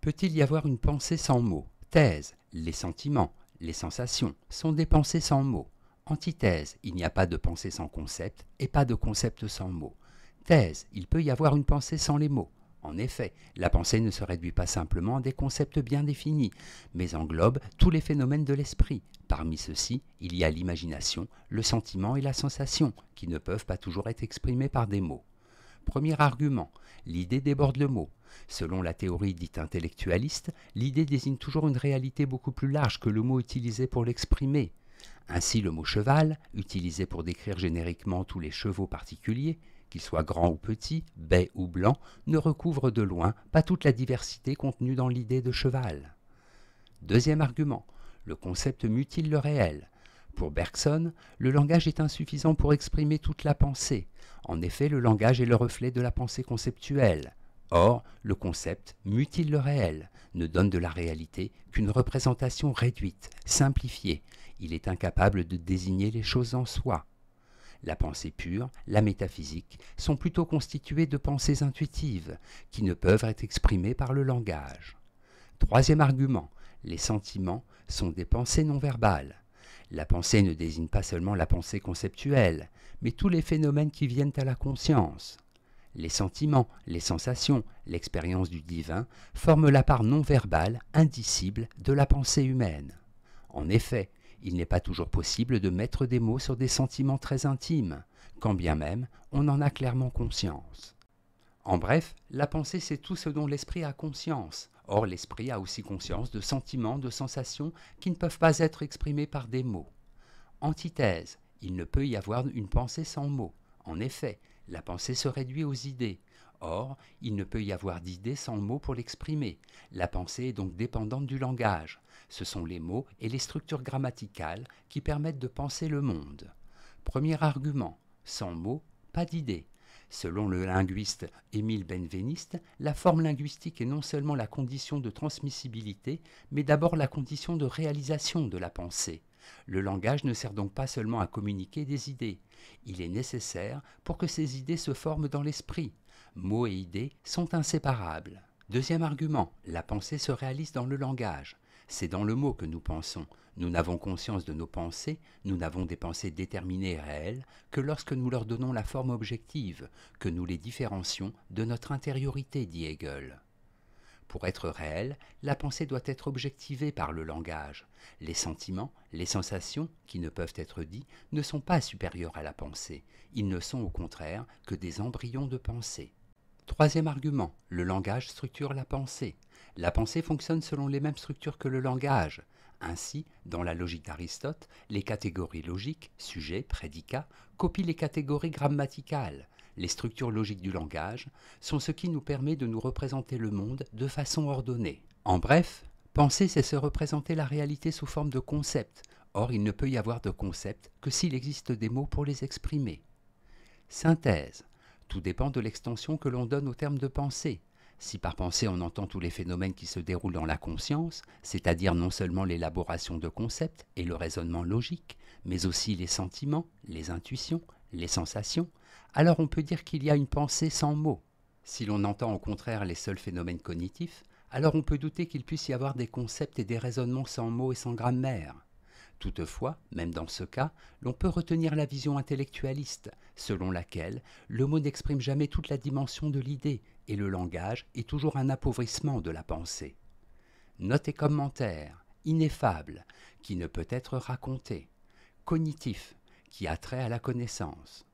peut-il y avoir une pensée sans mots Thèse, les sentiments, les sensations sont des pensées sans mots. Antithèse, il n'y a pas de pensée sans concept et pas de concept sans mots. Thèse, il peut y avoir une pensée sans les mots. En effet, la pensée ne se réduit pas simplement à des concepts bien définis, mais englobe tous les phénomènes de l'esprit. Parmi ceux-ci, il y a l'imagination, le sentiment et la sensation, qui ne peuvent pas toujours être exprimés par des mots premier argument. L'idée déborde le mot. Selon la théorie dite intellectualiste, l'idée désigne toujours une réalité beaucoup plus large que le mot utilisé pour l'exprimer. Ainsi, le mot cheval, utilisé pour décrire génériquement tous les chevaux particuliers, qu'ils soient grands ou petits, bais ou blancs, ne recouvre de loin pas toute la diversité contenue dans l'idée de cheval. Deuxième argument, le concept mutile le réel. Pour Bergson, le langage est insuffisant pour exprimer toute la pensée. En effet, le langage est le reflet de la pensée conceptuelle. Or, le concept mutile le réel, ne donne de la réalité qu'une représentation réduite, simplifiée. Il est incapable de désigner les choses en soi. La pensée pure, la métaphysique, sont plutôt constituées de pensées intuitives, qui ne peuvent être exprimées par le langage. Troisième argument, les sentiments sont des pensées non verbales. La pensée ne désigne pas seulement la pensée conceptuelle, mais tous les phénomènes qui viennent à la conscience. Les sentiments, les sensations, l'expérience du divin forment la part non verbale, indicible, de la pensée humaine. En effet, il n'est pas toujours possible de mettre des mots sur des sentiments très intimes, quand bien même on en a clairement conscience. En bref, la pensée c'est tout ce dont l'esprit a conscience, Or, l'esprit a aussi conscience de sentiments, de sensations qui ne peuvent pas être exprimés par des mots. Antithèse, il ne peut y avoir une pensée sans mots. En effet, la pensée se réduit aux idées. Or, il ne peut y avoir d'idées sans mots pour l'exprimer. La pensée est donc dépendante du langage. Ce sont les mots et les structures grammaticales qui permettent de penser le monde. Premier argument, sans mots, pas d'idées. Selon le linguiste Émile Benveniste, la forme linguistique est non seulement la condition de transmissibilité, mais d'abord la condition de réalisation de la pensée. Le langage ne sert donc pas seulement à communiquer des idées, il est nécessaire pour que ces idées se forment dans l'esprit. Mots et idées sont inséparables. Deuxième argument, la pensée se réalise dans le langage. C'est dans le mot que nous pensons. Nous n'avons conscience de nos pensées, nous n'avons des pensées déterminées et réelles que lorsque nous leur donnons la forme objective, que nous les différencions de notre intériorité, dit Hegel. Pour être réelle, la pensée doit être objectivée par le langage. Les sentiments, les sensations, qui ne peuvent être dits, ne sont pas supérieurs à la pensée. Ils ne sont au contraire que des embryons de pensée. Troisième argument, le langage structure la pensée. La pensée fonctionne selon les mêmes structures que le langage. Ainsi, dans la logique d'Aristote, les catégories logiques, sujet, prédicat, copient les catégories grammaticales. Les structures logiques du langage sont ce qui nous permet de nous représenter le monde de façon ordonnée. En bref, penser, c'est se représenter la réalité sous forme de concepts. Or, il ne peut y avoir de concepts que s'il existe des mots pour les exprimer. Synthèse. Tout dépend de l'extension que l'on donne au terme de pensée. Si par pensée on entend tous les phénomènes qui se déroulent dans la conscience, c'est-à-dire non seulement l'élaboration de concepts et le raisonnement logique, mais aussi les sentiments, les intuitions, les sensations, alors on peut dire qu'il y a une pensée sans mots. Si l'on entend au contraire les seuls phénomènes cognitifs, alors on peut douter qu'il puisse y avoir des concepts et des raisonnements sans mots et sans grammaire. Toutefois, même dans ce cas, l'on peut retenir la vision intellectualiste, selon laquelle le mot n'exprime jamais toute la dimension de l'idée et le langage est toujours un appauvrissement de la pensée. Note et commentaire, ineffable, qui ne peut être raconté, cognitif, qui a trait à la connaissance,